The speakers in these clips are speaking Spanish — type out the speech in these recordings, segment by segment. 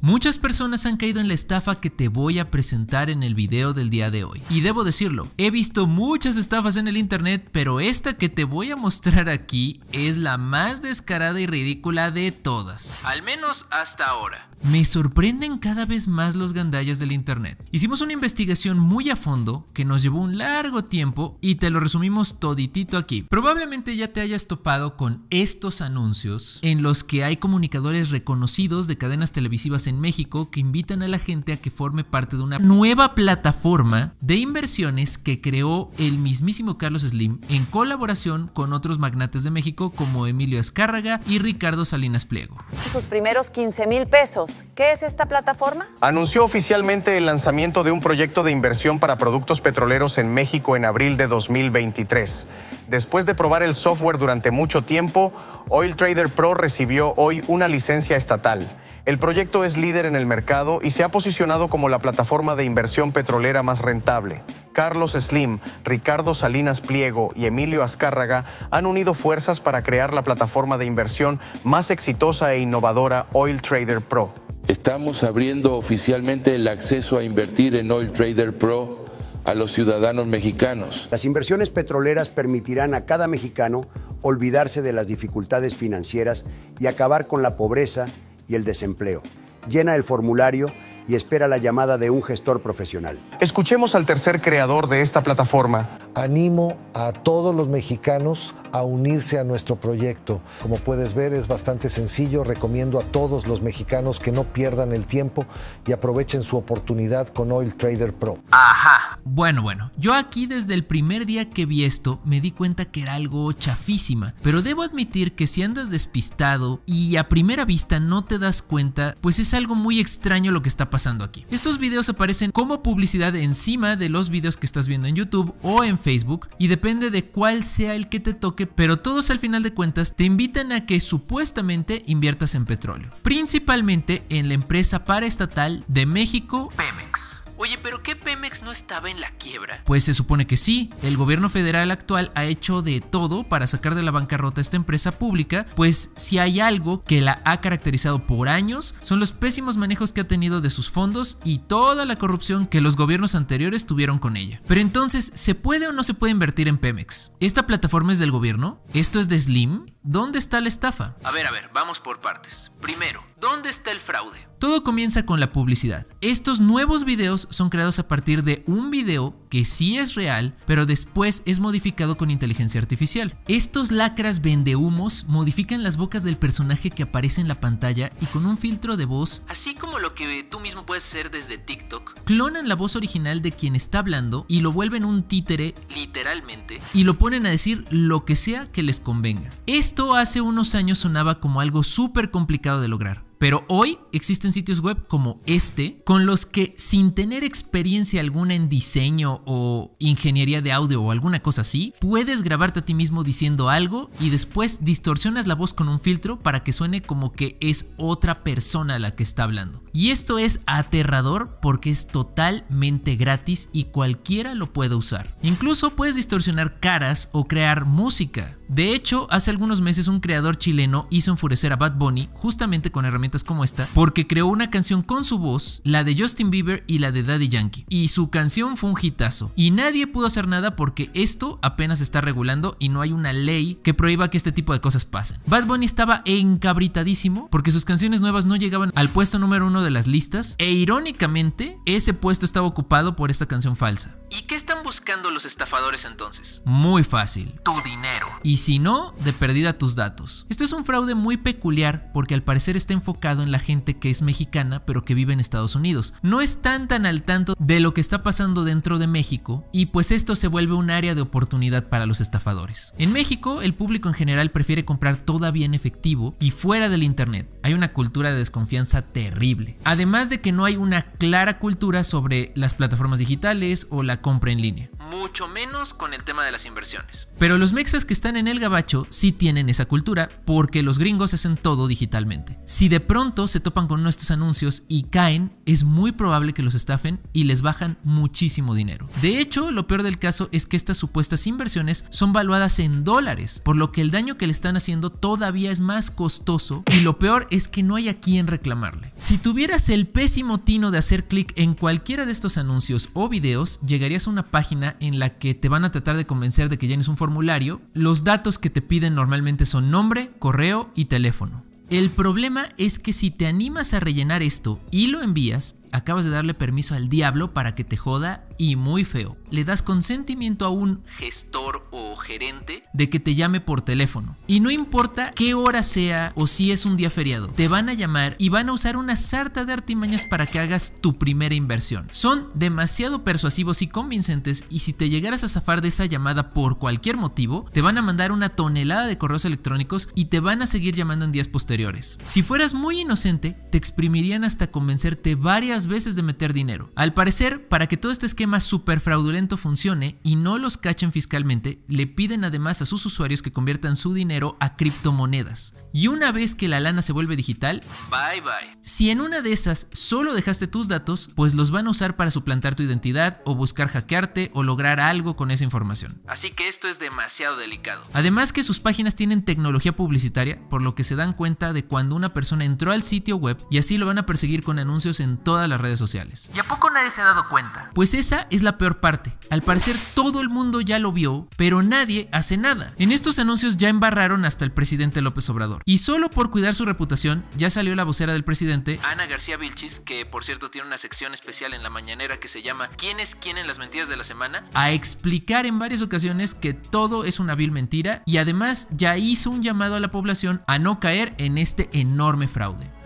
Muchas personas han caído en la estafa que te voy a presentar en el video del día de hoy. Y debo decirlo, he visto muchas estafas en el internet, pero esta que te voy a mostrar aquí es la más descarada y ridícula de todas. Al menos hasta ahora. Me sorprenden cada vez más los gandallas del Internet. Hicimos una investigación muy a fondo que nos llevó un largo tiempo y te lo resumimos toditito aquí. Probablemente ya te hayas topado con estos anuncios en los que hay comunicadores reconocidos de cadenas televisivas en México que invitan a la gente a que forme parte de una nueva plataforma de inversiones que creó el mismísimo Carlos Slim en colaboración con otros magnates de México como Emilio Azcárraga y Ricardo Salinas Pliego. Sus primeros 15 mil pesos ¿Qué es esta plataforma? Anunció oficialmente el lanzamiento de un proyecto de inversión para productos petroleros en México en abril de 2023. Después de probar el software durante mucho tiempo, Oil Trader Pro recibió hoy una licencia estatal. El proyecto es líder en el mercado y se ha posicionado como la plataforma de inversión petrolera más rentable. Carlos Slim, Ricardo Salinas Pliego y Emilio Azcárraga han unido fuerzas para crear la plataforma de inversión más exitosa e innovadora Oil Trader Pro. Estamos abriendo oficialmente el acceso a invertir en Oil Trader Pro a los ciudadanos mexicanos. Las inversiones petroleras permitirán a cada mexicano olvidarse de las dificultades financieras y acabar con la pobreza y el desempleo. Llena el formulario y espera la llamada de un gestor profesional. Escuchemos al tercer creador de esta plataforma. Animo a todos los mexicanos a unirse a nuestro proyecto. Como puedes ver es bastante sencillo. Recomiendo a todos los mexicanos que no pierdan el tiempo y aprovechen su oportunidad con Oil Trader Pro. Ajá. Bueno, bueno. Yo aquí desde el primer día que vi esto me di cuenta que era algo chafísima. Pero debo admitir que si andas despistado y a primera vista no te das cuenta, pues es algo muy extraño lo que está pasando aquí. Estos videos aparecen como publicidad encima de los videos que estás viendo en YouTube o en Facebook y depende de cuál sea el que te toque, pero todos al final de cuentas te invitan a que supuestamente inviertas en petróleo, principalmente en la empresa paraestatal de México Pemex. Oye, pero ¿qué Pemex no estaba en la quiebra? Pues se supone que sí. El gobierno federal actual ha hecho de todo para sacar de la bancarrota esta empresa pública, pues si hay algo que la ha caracterizado por años, son los pésimos manejos que ha tenido de sus fondos y toda la corrupción que los gobiernos anteriores tuvieron con ella. Pero entonces, ¿se puede o no se puede invertir en Pemex? ¿Esta plataforma es del gobierno? ¿Esto es de Slim? ¿Dónde está la estafa? A ver, a ver, vamos por partes. Primero, ¿dónde está el fraude? Todo comienza con la publicidad. Estos nuevos videos son creados a partir de un video que sí es real, pero después es modificado con inteligencia artificial. Estos lacras vendehumos modifican las bocas del personaje que aparece en la pantalla y con un filtro de voz, así como lo que tú mismo puedes hacer desde TikTok, clonan la voz original de quien está hablando y lo vuelven un títere, literalmente, y lo ponen a decir lo que sea que les convenga. Esto hace unos años sonaba como algo súper complicado de lograr. Pero hoy existen sitios web como este con los que sin tener experiencia alguna en diseño o ingeniería de audio o alguna cosa así, puedes grabarte a ti mismo diciendo algo y después distorsionas la voz con un filtro para que suene como que es otra persona la que está hablando. Y esto es aterrador porque es totalmente gratis y cualquiera lo puede usar. Incluso puedes distorsionar caras o crear música. De hecho, hace algunos meses un creador chileno hizo enfurecer a Bad Bunny justamente con herramientas como esta porque creó una canción con su voz, la de Justin Bieber y la de Daddy Yankee. Y su canción fue un hitazo. Y nadie pudo hacer nada porque esto apenas está regulando y no hay una ley que prohíba que este tipo de cosas pasen. Bad Bunny estaba encabritadísimo porque sus canciones nuevas no llegaban al puesto número uno de las listas e irónicamente ese puesto estaba ocupado por esta canción falsa. ¿Y qué está buscando los estafadores entonces? Muy fácil. Tu dinero. Y si no, de perdida tus datos. Esto es un fraude muy peculiar porque al parecer está enfocado en la gente que es mexicana pero que vive en Estados Unidos. No están tan al tanto de lo que está pasando dentro de México y pues esto se vuelve un área de oportunidad para los estafadores. En México, el público en general prefiere comprar todavía en efectivo y fuera del internet. Hay una cultura de desconfianza terrible. Además de que no hay una clara cultura sobre las plataformas digitales o la compra en línea mucho menos con el tema de las inversiones. Pero los mexas que están en el gabacho sí tienen esa cultura porque los gringos hacen todo digitalmente. Si de pronto se topan con nuestros anuncios y caen, es muy probable que los estafen y les bajan muchísimo dinero. De hecho, lo peor del caso es que estas supuestas inversiones son valuadas en dólares, por lo que el daño que le están haciendo todavía es más costoso y lo peor es que no hay a quién reclamarle. Si tuvieras el pésimo tino de hacer clic en cualquiera de estos anuncios o videos, llegarías a una página en la que te van a tratar de convencer de que llenes un formulario, los datos que te piden normalmente son nombre, correo y teléfono. El problema es que si te animas a rellenar esto y lo envías, acabas de darle permiso al diablo para que te joda y muy feo. Le das consentimiento a un gestor o gerente de que te llame por teléfono. Y no importa qué hora sea o si es un día feriado, te van a llamar y van a usar una sarta de artimañas para que hagas tu primera inversión. Son demasiado persuasivos y convincentes y si te llegaras a zafar de esa llamada por cualquier motivo, te van a mandar una tonelada de correos electrónicos y te van a seguir llamando en días posteriores. Si fueras muy inocente, te exprimirían hasta convencerte varias veces de meter dinero. Al parecer, para que todo este esquema súper fraudulento funcione y no los cachen fiscalmente, le piden además a sus usuarios que conviertan su dinero a criptomonedas. Y una vez que la lana se vuelve digital, bye bye. Si en una de esas solo dejaste tus datos, pues los van a usar para suplantar tu identidad o buscar hackearte o lograr algo con esa información. Así que esto es demasiado delicado. Además que sus páginas tienen tecnología publicitaria, por lo que se dan cuenta de cuando una persona entró al sitio web y así lo van a perseguir con anuncios en todas las redes sociales. ¿Y a poco nadie se ha dado cuenta? Pues esa es la peor parte. Al parecer todo el mundo ya lo vio, pero nadie hace nada. En estos anuncios ya embarraron hasta el presidente López Obrador. Y solo por cuidar su reputación, ya salió la vocera del presidente, Ana García Vilchis, que por cierto tiene una sección especial en la mañanera que se llama ¿Quién es quién en las mentiras de la semana? A explicar en varias ocasiones que todo es una vil mentira y además ya hizo un llamado a la población a no caer en este enorme fraude.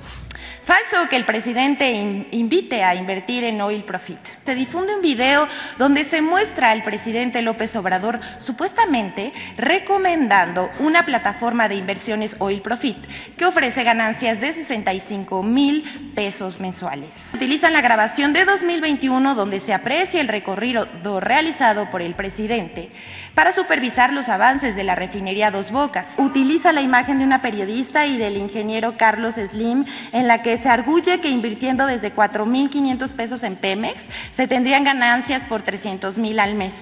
Falso que el presidente invite a invertir en oil profit. Se difunde un video donde se muestra al presidente López Obrador supuestamente recomendando una plataforma de inversiones oil profit que ofrece ganancias de 65 mil pesos mensuales. Utilizan la grabación de 2021 donde se aprecia el recorrido realizado por el presidente para supervisar los avances de la refinería Dos Bocas. Utiliza la imagen de una periodista y del ingeniero Carlos Slim en la que se arguye que invirtiendo desde 4.500 pesos en Pemex se tendrían ganancias por 300.000 al mes.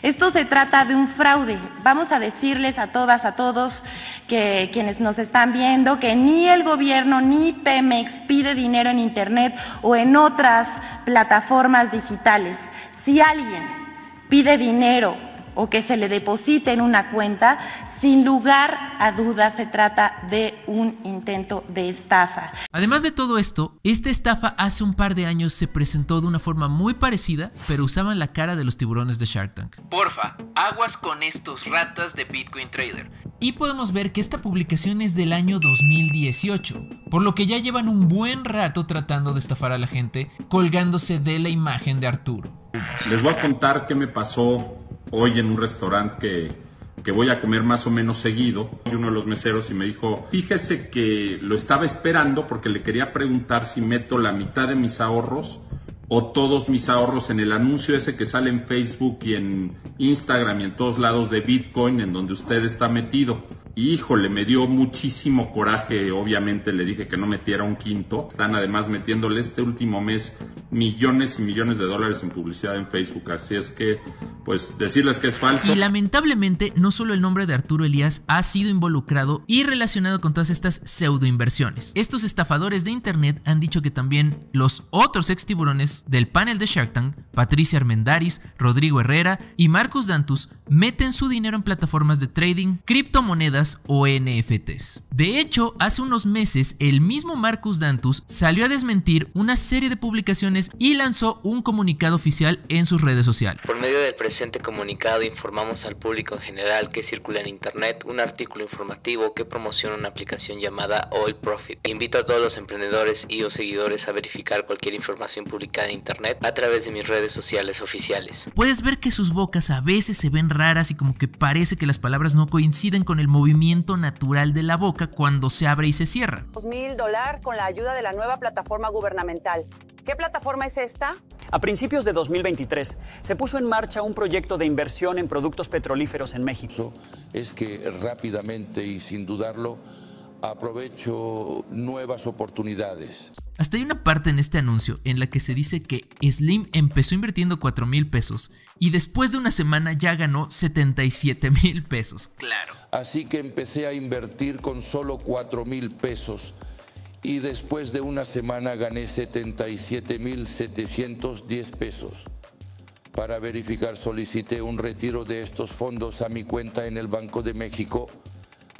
Esto se trata de un fraude. Vamos a decirles a todas, a todos que quienes nos están viendo que ni el gobierno ni Pemex pide dinero en Internet o en otras plataformas digitales. Si alguien pide dinero o que se le deposite en una cuenta, sin lugar a dudas se trata de un intento de estafa. Además de todo esto, esta estafa hace un par de años se presentó de una forma muy parecida, pero usaban la cara de los tiburones de Shark Tank. Porfa, aguas con estos ratas de Bitcoin Trader. Y podemos ver que esta publicación es del año 2018, por lo que ya llevan un buen rato tratando de estafar a la gente colgándose de la imagen de Arturo. Les voy a contar qué me pasó hoy en un restaurante que voy a comer más o menos seguido. Y uno de los meseros y me dijo, fíjese que lo estaba esperando porque le quería preguntar si meto la mitad de mis ahorros o todos mis ahorros en el anuncio ese que sale en Facebook y en Instagram y en todos lados de Bitcoin en donde usted está metido. Híjole, me dio muchísimo coraje, obviamente le dije que no metiera un quinto. Están además metiéndole este último mes millones y millones de dólares en publicidad en Facebook, así es que pues decirles que es falso. Y lamentablemente no solo el nombre de Arturo Elías ha sido involucrado y relacionado con todas estas pseudo inversiones. Estos estafadores de internet han dicho que también los otros ex tiburones del panel de Shark Tank, Patricia Armendaris, Rodrigo Herrera y Marcus Dantus meten su dinero en plataformas de trading, criptomonedas o NFTs. De hecho, hace unos meses el mismo Marcus Dantus salió a desmentir una serie de publicaciones y lanzó un comunicado oficial en sus redes sociales. Por medio del presente comunicado informamos al público en general que circula en internet un artículo informativo que promociona una aplicación llamada Oil Profit. E invito a todos los emprendedores y o seguidores a verificar cualquier información publicada en internet a través de mis redes sociales oficiales. Puedes ver que sus bocas a veces se ven raras y como que parece que las palabras no coinciden con el movimiento natural de la boca cuando se abre y se cierra. mil dólares con la ayuda de la nueva plataforma gubernamental. ¿Qué plataforma es esta? A principios de 2023 se puso en marcha un proyecto de inversión en productos petrolíferos en México. Es que rápidamente y sin dudarlo aprovecho nuevas oportunidades. Hasta hay una parte en este anuncio en la que se dice que Slim empezó invirtiendo 4 mil pesos y después de una semana ya ganó 77 mil pesos, claro. Así que empecé a invertir con solo 4 mil pesos y después de una semana gané 77 mil 710 pesos. Para verificar solicité un retiro de estos fondos a mi cuenta en el Banco de México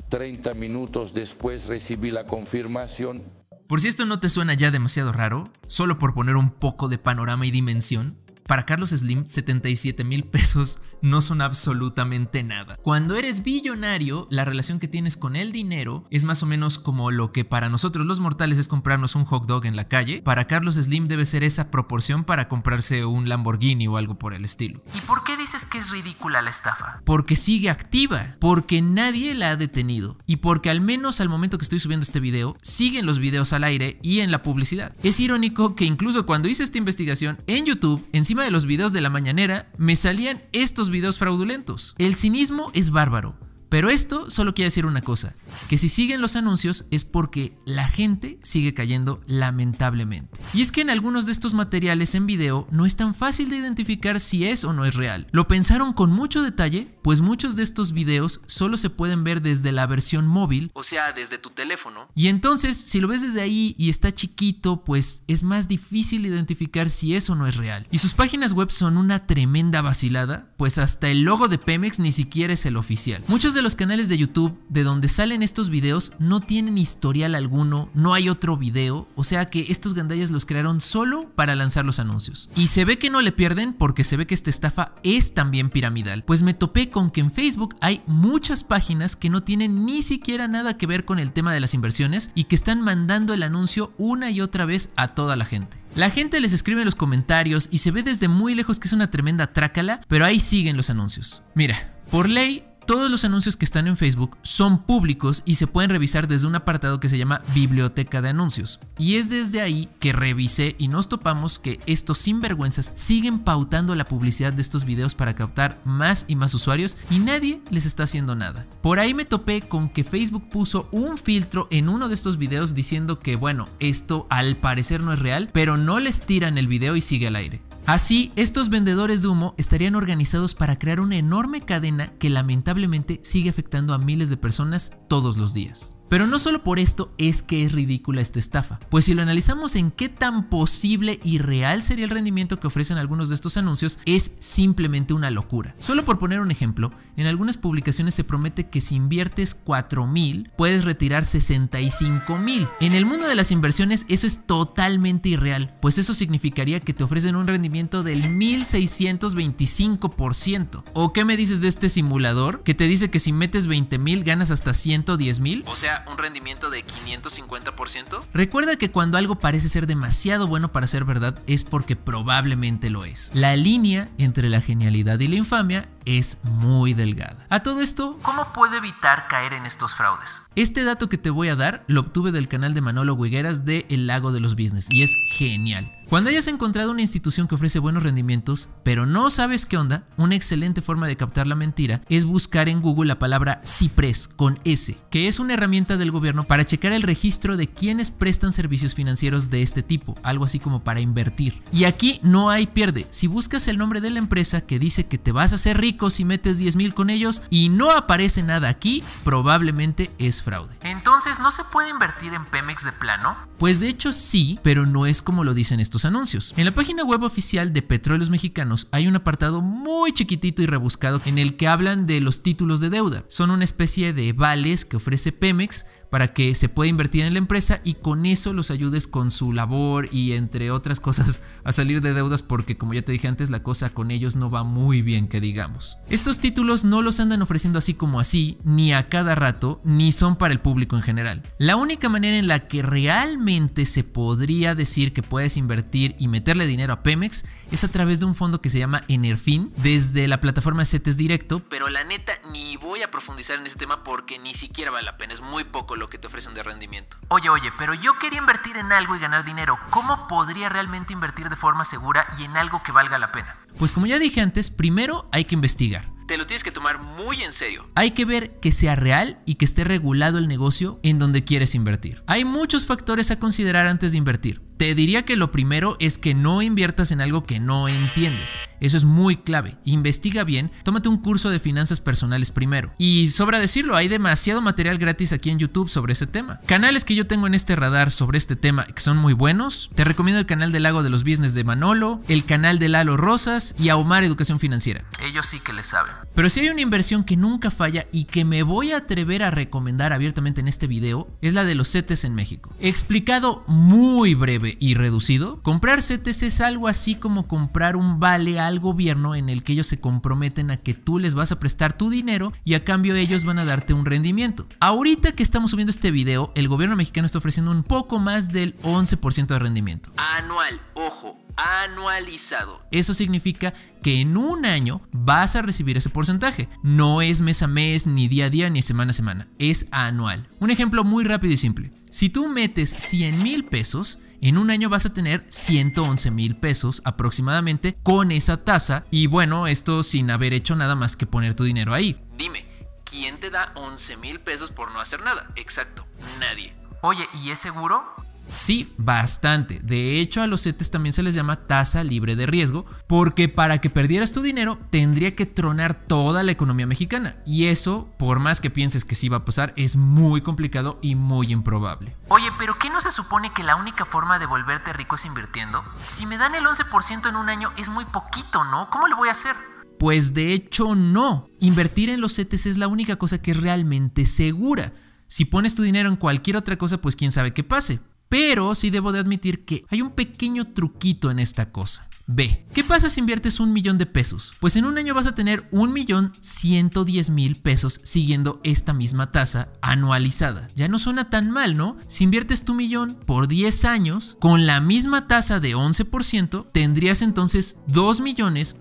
30 minutos después recibí la confirmación. Por si esto no te suena ya demasiado raro, solo por poner un poco de panorama y dimensión, para Carlos Slim, 77 mil pesos no son absolutamente nada. Cuando eres billonario, la relación que tienes con el dinero es más o menos como lo que para nosotros los mortales es comprarnos un hot dog en la calle. Para Carlos Slim debe ser esa proporción para comprarse un Lamborghini o algo por el estilo. ¿Y por qué dices que es ridícula la estafa? Porque sigue activa, porque nadie la ha detenido y porque al menos al momento que estoy subiendo este video, siguen los videos al aire y en la publicidad. Es irónico que incluso cuando hice esta investigación en YouTube, encima de los videos de la mañanera, me salían estos videos fraudulentos. El cinismo es bárbaro, pero esto solo quiere decir una cosa, que si siguen los anuncios es porque la gente sigue cayendo lamentablemente. Y es que en algunos de estos materiales en video no es tan fácil de identificar si es o no es real. Lo pensaron con mucho detalle, pues muchos de estos videos solo se pueden ver desde la versión móvil, o sea, desde tu teléfono. Y entonces, si lo ves desde ahí y está chiquito, pues es más difícil identificar si es o no es real. Y sus páginas web son una tremenda vacilada, pues hasta el logo de Pemex ni siquiera es el oficial. Muchos de los canales de YouTube de donde salen estos videos no tienen historial alguno, no hay otro video, o sea que estos gandallas los crearon solo para lanzar los anuncios. Y se ve que no le pierden porque se ve que esta estafa es también piramidal, pues me topé con que en Facebook hay muchas páginas que no tienen ni siquiera nada que ver con el tema de las inversiones y que están mandando el anuncio una y otra vez a toda la gente. La gente les escribe en los comentarios y se ve desde muy lejos que es una tremenda trácala, pero ahí siguen los anuncios. Mira, por ley todos los anuncios que están en Facebook son públicos y se pueden revisar desde un apartado que se llama Biblioteca de Anuncios. Y es desde ahí que revisé y nos topamos que estos sinvergüenzas siguen pautando la publicidad de estos videos para captar más y más usuarios y nadie les está haciendo nada. Por ahí me topé con que Facebook puso un filtro en uno de estos videos diciendo que bueno, esto al parecer no es real, pero no les tiran el video y sigue al aire. Así, estos vendedores de humo estarían organizados para crear una enorme cadena que lamentablemente sigue afectando a miles de personas todos los días. Pero no solo por esto es que es ridícula esta estafa, pues si lo analizamos en qué tan posible y real sería el rendimiento que ofrecen algunos de estos anuncios, es simplemente una locura. Solo por poner un ejemplo, en algunas publicaciones se promete que si inviertes $4,000 mil, puedes retirar $65,000. mil. En el mundo de las inversiones eso es totalmente irreal, pues eso significaría que te ofrecen un rendimiento del 1625%. ¿O qué me dices de este simulador que te dice que si metes $20,000 mil ganas hasta 110 mil? O sea, un rendimiento de 550%? Recuerda que cuando algo parece ser demasiado bueno para ser verdad es porque probablemente lo es. La línea entre la genialidad y la infamia es muy delgada. A todo esto, ¿cómo puedo evitar caer en estos fraudes? Este dato que te voy a dar lo obtuve del canal de Manolo Huigueras de El Lago de los Business y es genial. Cuando hayas encontrado una institución que ofrece buenos rendimientos, pero no sabes qué onda, una excelente forma de captar la mentira es buscar en Google la palabra CIPRES con S, que es una herramienta del gobierno para checar el registro de quienes prestan servicios financieros de este tipo, algo así como para invertir. Y aquí no hay pierde, si buscas el nombre de la empresa que dice que te vas a hacer rico si metes 10 mil con ellos y no aparece nada aquí, probablemente es fraude. Entonces, ¿no se puede invertir en Pemex de plano? Pues de hecho sí, pero no es como lo dicen estos anuncios. En la página web oficial de Petróleos Mexicanos hay un apartado muy chiquitito y rebuscado en el que hablan de los títulos de deuda. Son una especie de vales que ofrece Pemex para que se pueda invertir en la empresa y con eso los ayudes con su labor y entre otras cosas a salir de deudas porque como ya te dije antes la cosa con ellos no va muy bien que digamos. Estos títulos no los andan ofreciendo así como así, ni a cada rato, ni son para el público en general. La única manera en la que realmente se podría decir que puedes invertir y meterle dinero a Pemex es a través de un fondo que se llama Enerfin desde la plataforma CETES Directo, pero la neta ni voy a profundizar en ese tema porque ni siquiera vale la pena, es muy poco lo que te ofrecen de rendimiento. Oye, oye, pero yo quería invertir en algo y ganar dinero. ¿Cómo podría realmente invertir de forma segura y en algo que valga la pena? Pues como ya dije antes, primero hay que investigar te lo tienes que tomar muy en serio. Hay que ver que sea real y que esté regulado el negocio en donde quieres invertir. Hay muchos factores a considerar antes de invertir. Te diría que lo primero es que no inviertas en algo que no entiendes. Eso es muy clave. Investiga bien, tómate un curso de finanzas personales primero. Y sobra decirlo, hay demasiado material gratis aquí en YouTube sobre ese tema. Canales que yo tengo en este radar sobre este tema que son muy buenos. Te recomiendo el canal del Lago de los Business de Manolo, el canal de Lalo Rosas y Omar Educación Financiera. Ellos sí que le saben. Pero si hay una inversión que nunca falla y que me voy a atrever a recomendar abiertamente en este video, es la de los CETES en México. Explicado muy breve y reducido, comprar setes es algo así como comprar un vale al gobierno en el que ellos se comprometen a que tú les vas a prestar tu dinero y a cambio ellos van a darte un rendimiento. Ahorita que estamos subiendo este video, el gobierno mexicano está ofreciendo un poco más del 11% de rendimiento. Anual, ojo, anualizado. Eso significa que en un año vas a recibir ese porcentaje. No es mes a mes, ni día a día, ni semana a semana. Es anual. Un ejemplo muy rápido y simple. Si tú metes 100 mil pesos, en un año vas a tener 111 mil pesos aproximadamente con esa tasa. Y bueno, esto sin haber hecho nada más que poner tu dinero ahí. Dime, ¿quién te da 11 mil pesos por no hacer nada? Exacto, nadie. Oye, ¿y es seguro? Sí, bastante. De hecho, a los CETES también se les llama tasa libre de riesgo, porque para que perdieras tu dinero tendría que tronar toda la economía mexicana. Y eso, por más que pienses que sí va a pasar, es muy complicado y muy improbable. Oye, pero ¿qué no se supone que la única forma de volverte rico es invirtiendo? Si me dan el 11% en un año es muy poquito, ¿no? ¿Cómo lo voy a hacer? Pues de hecho no. Invertir en los CETES es la única cosa que es realmente segura. Si pones tu dinero en cualquier otra cosa, pues quién sabe qué pase. Pero sí debo de admitir que hay un pequeño truquito en esta cosa. B. ¿Qué pasa si inviertes un millón de pesos? Pues en un año vas a tener un millón mil pesos siguiendo esta misma tasa anualizada. Ya no suena tan mal, ¿no? Si inviertes tu millón por 10 años con la misma tasa de 11%, tendrías entonces 2 millones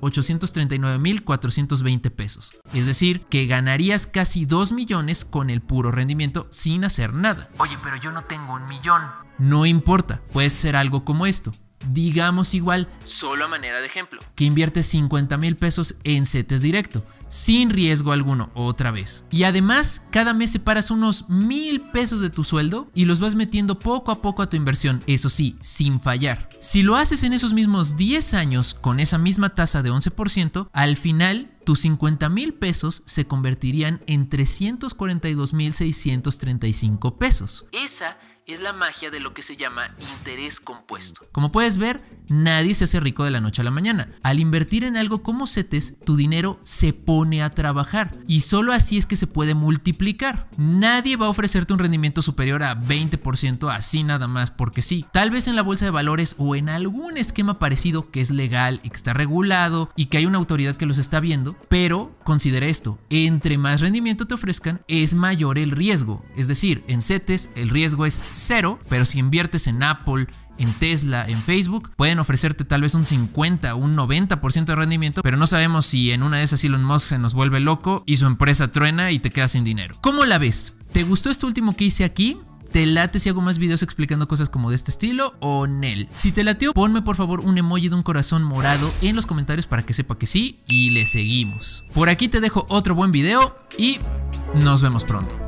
mil 420 pesos. Es decir, que ganarías casi 2 millones con el puro rendimiento sin hacer nada. Oye, pero yo no tengo un millón. No importa, puede ser algo como esto. Digamos igual, solo a manera de ejemplo, que inviertes 50 mil pesos en CETES directo, sin riesgo alguno, otra vez. Y además, cada mes separas unos mil pesos de tu sueldo y los vas metiendo poco a poco a tu inversión, eso sí, sin fallar. Si lo haces en esos mismos 10 años con esa misma tasa de 11%, al final tus 50 mil pesos se convertirían en 342 mil 635 pesos. Esa es la magia de lo que se llama interés compuesto. Como puedes ver, nadie se hace rico de la noche a la mañana. Al invertir en algo como CETES, tu dinero se pone a trabajar y solo así es que se puede multiplicar. Nadie va a ofrecerte un rendimiento superior a 20% así nada más porque sí. Tal vez en la bolsa de valores o en algún esquema parecido que es legal y que está regulado y que hay una autoridad que los está viendo, pero considera esto, entre más rendimiento te ofrezcan es mayor el riesgo. Es decir, en CETES el riesgo es cero, pero si inviertes en Apple, en Tesla, en Facebook, pueden ofrecerte tal vez un 50, un 90% de rendimiento, pero no sabemos si en una de esas Elon Musk se nos vuelve loco y su empresa truena y te quedas sin dinero. ¿Cómo la ves? ¿Te gustó este último que hice aquí? ¿Te late si hago más videos explicando cosas como de este estilo o Nel? Si te lateó, ponme por favor un emoji de un corazón morado en los comentarios para que sepa que sí y le seguimos. Por aquí te dejo otro buen video y nos vemos pronto.